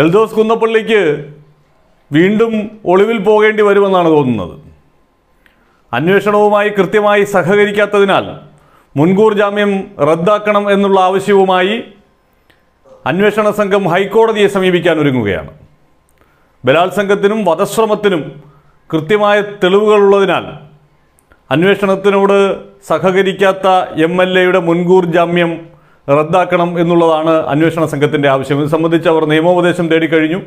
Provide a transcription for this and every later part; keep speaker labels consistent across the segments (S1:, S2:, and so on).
S1: എൽദോസ് കുന്നപ്പള്ളിക്ക് വീണ്ടും ഒളിവിൽ പോകേണ്ടി വരുമെന്നാണ് തോന്നുന്നത് അന്വേഷണവുമായി കൃത്യമായി സഹകരിക്കാത്തതിനാൽ മുൻകൂർ ജാമ്യം റദ്ദാക്കണം എന്നുള്ള ആവശ്യവുമായി അന്വേഷണ സംഘം ഹൈക്കോടതിയെ സമീപിക്കാൻ ഒരുങ്ങുകയാണ് ബലാത്സംഗത്തിനും വധശ്രമത്തിനും കൃത്യമായ തെളിവുകളുള്ളതിനാൽ അന്വേഷണത്തിനോട് സഹകരിക്കാത്ത എം എൽ എയുടെ മുൻകൂർ ജാമ്യം റദ്ദാക്കണം എന്നുള്ളതാണ് അന്വേഷണ സംഘത്തിൻ്റെ ആവശ്യം ഇത് സംബന്ധിച്ച് അവർ നിയമോപദേശം തേടിക്കഴിഞ്ഞു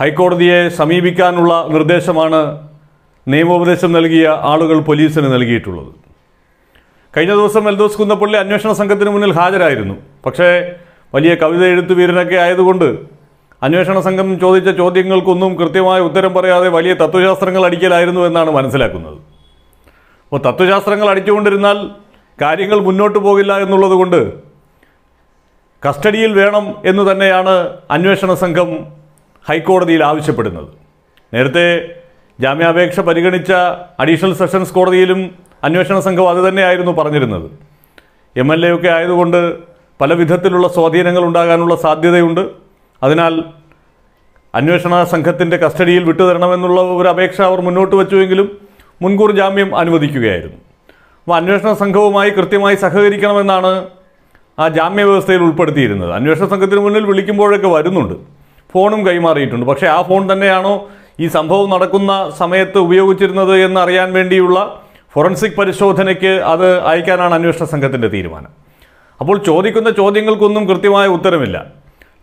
S1: ഹൈക്കോടതിയെ സമീപിക്കാനുള്ള നിർദ്ദേശമാണ് നിയമോപദേശം നൽകിയ ആളുകൾ പോലീസിന് നൽകിയിട്ടുള്ളത് കഴിഞ്ഞ ദിവസം എൽദോസ് കുന്നപ്പള്ളി അന്വേഷണ സംഘത്തിന് മുന്നിൽ ഹാജരായിരുന്നു പക്ഷേ വലിയ കവിത എഴുത്തുവീരനൊക്കെ ആയതുകൊണ്ട് അന്വേഷണ സംഘം ചോദിച്ച ചോദ്യങ്ങൾക്കൊന്നും കൃത്യമായ ഉത്തരം പറയാതെ വലിയ തത്വശാസ്ത്രങ്ങൾ അടിക്കലായിരുന്നു എന്നാണ് മനസ്സിലാക്കുന്നത് അപ്പോൾ തത്വശാസ്ത്രങ്ങൾ അടിച്ചുകൊണ്ടിരുന്നാൽ കാര്യങ്ങൾ മുന്നോട്ട് പോകില്ല എന്നുള്ളതുകൊണ്ട് കസ്റ്റഡിയിൽ വേണം എന്ന് തന്നെയാണ് അന്വേഷണ സംഘം ഹൈക്കോടതിയിൽ ആവശ്യപ്പെടുന്നത് നേരത്തെ ജാമ്യാപേക്ഷ പരിഗണിച്ച അഡീഷണൽ സെഷൻസ് കോടതിയിലും അന്വേഷണ സംഘം അത് തന്നെയായിരുന്നു പറഞ്ഞിരുന്നത് എം എൽ എ ഒക്കെ ആയതുകൊണ്ട് പല വിധത്തിലുള്ള സ്വാധീനങ്ങൾ ഉണ്ടാകാനുള്ള സാധ്യതയുണ്ട് അതിനാൽ അന്വേഷണ സംഘത്തിൻ്റെ കസ്റ്റഡിയിൽ വിട്ടുതരണമെന്നുള്ള ഒരു അപേക്ഷ അവർ മുന്നോട്ട് വച്ചുവെങ്കിലും മുൻകൂർ ജാമ്യം അനുവദിക്കുകയായിരുന്നു അന്വേഷണ സംഘവുമായി കൃത്യമായി സഹകരിക്കണമെന്നാണ് ആ ജാമ്യ വ്യവസ്ഥയിൽ ഉൾപ്പെടുത്തിയിരുന്നത് അന്വേഷണ സംഘത്തിന് മുന്നിൽ വിളിക്കുമ്പോഴൊക്കെ വരുന്നുണ്ട് ഫോണും കൈമാറിയിട്ടുണ്ട് പക്ഷേ ആ ഫോൺ തന്നെയാണോ ഈ സംഭവം നടക്കുന്ന സമയത്ത് ഉപയോഗിച്ചിരുന്നത് എന്നറിയാൻ വേണ്ടിയുള്ള ഫോറൻസിക് പരിശോധനയ്ക്ക് അത് അയക്കാനാണ് അന്വേഷണ സംഘത്തിൻ്റെ തീരുമാനം അപ്പോൾ ചോദിക്കുന്ന ചോദ്യങ്ങൾക്കൊന്നും കൃത്യമായ ഉത്തരമില്ല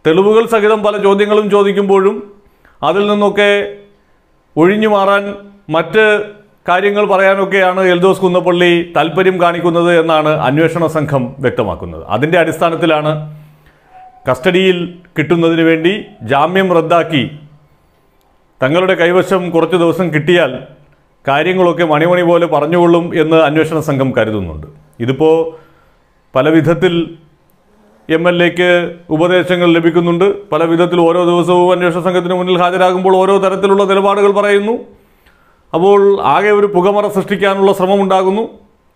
S1: തെളിവുകൾ സഹിതം പല ചോദ്യങ്ങളും ചോദിക്കുമ്പോഴും അതിൽ നിന്നൊക്കെ ഒഴിഞ്ഞു മാറാൻ മറ്റ് കാര്യങ്ങൾ പറയാനൊക്കെയാണ് എൽദോസ് കുന്നപ്പള്ളി താല്പര്യം കാണിക്കുന്നത് എന്നാണ് അന്വേഷണ സംഘം വ്യക്തമാക്കുന്നത് അതിൻ്റെ അടിസ്ഥാനത്തിലാണ് കസ്റ്റഡിയിൽ കിട്ടുന്നതിന് വേണ്ടി ജാമ്യം റദ്ദാക്കി തങ്ങളുടെ കൈവശം കുറച്ച് ദിവസം കിട്ടിയാൽ കാര്യങ്ങളൊക്കെ മണിമണി പോലെ പറഞ്ഞുകൊള്ളും എന്ന് അന്വേഷണ സംഘം കരുതുന്നുണ്ട് ഇതിപ്പോൾ പല വിധത്തിൽ എം എൽ എക്ക് ഉപദേശങ്ങൾ ലഭിക്കുന്നുണ്ട് പല വിധത്തിൽ ഓരോ ദിവസവും അന്വേഷണ സംഘത്തിന് മുന്നിൽ ഹാജരാകുമ്പോൾ ഓരോ തരത്തിലുള്ള നിലപാടുകൾ പറയുന്നു അപ്പോൾ ആകെ ഒരു പുകമറ സൃഷ്ടിക്കാനുള്ള ശ്രമമുണ്ടാകുന്നു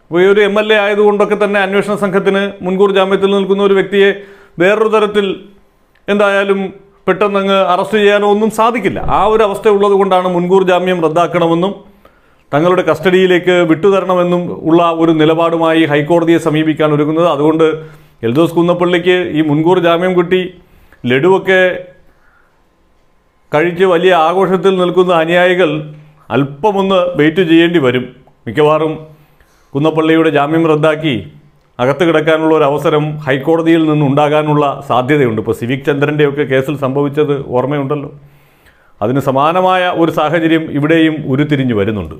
S1: അപ്പോൾ ഈ ഒരു എം എൽ എ ആയതുകൊണ്ടൊക്കെ തന്നെ അന്വേഷണ സംഘത്തിന് മുൻകൂർ ജാമ്യത്തിൽ നിൽക്കുന്ന ഒരു വ്യക്തിയെ വേറൊരു തരത്തിൽ എന്തായാലും പെട്ടെന്നങ്ങ് അറസ്റ്റ് ചെയ്യാനോ ഒന്നും സാധിക്കില്ല ആ ഒരു അവസ്ഥ ഉള്ളതുകൊണ്ടാണ് മുൻകൂർ ജാമ്യം റദ്ദാക്കണമെന്നും തങ്ങളുടെ കസ്റ്റഡിയിലേക്ക് വിട്ടുതരണമെന്നും ഉള്ള ഒരു നിലപാടുമായി ഹൈക്കോടതിയെ സമീപിക്കാൻ ഒരുങ്ങുന്നത് അതുകൊണ്ട് എൽദോസ് കുന്നപ്പള്ളിക്ക് ഈ മുൻകൂർ ജാമ്യം കിട്ടി ലഡുവൊക്കെ കഴിച്ച് വലിയ ആഘോഷത്തിൽ നിൽക്കുന്ന അനുയായികൾ അല്പമൊന്ന് വെയിറ്റ് ചെയ്യേണ്ടി വരും മിക്കവാറും കുന്നപ്പള്ളിയുടെ ജാമ്യം റദ്ദാക്കി അകത്ത് കിടക്കാനുള്ള ഒരു അവസരം ഹൈക്കോടതിയിൽ നിന്നുണ്ടാകാനുള്ള സാധ്യതയുണ്ട് ഇപ്പോൾ സിവിക് ചന്ദ്രൻ്റെയൊക്കെ കേസിൽ സംഭവിച്ചത് ഓർമ്മയുണ്ടല്ലോ അതിന് സമാനമായ ഒരു സാഹചര്യം ഇവിടെയും ഉരുത്തിരിഞ്ഞു വരുന്നുണ്ട്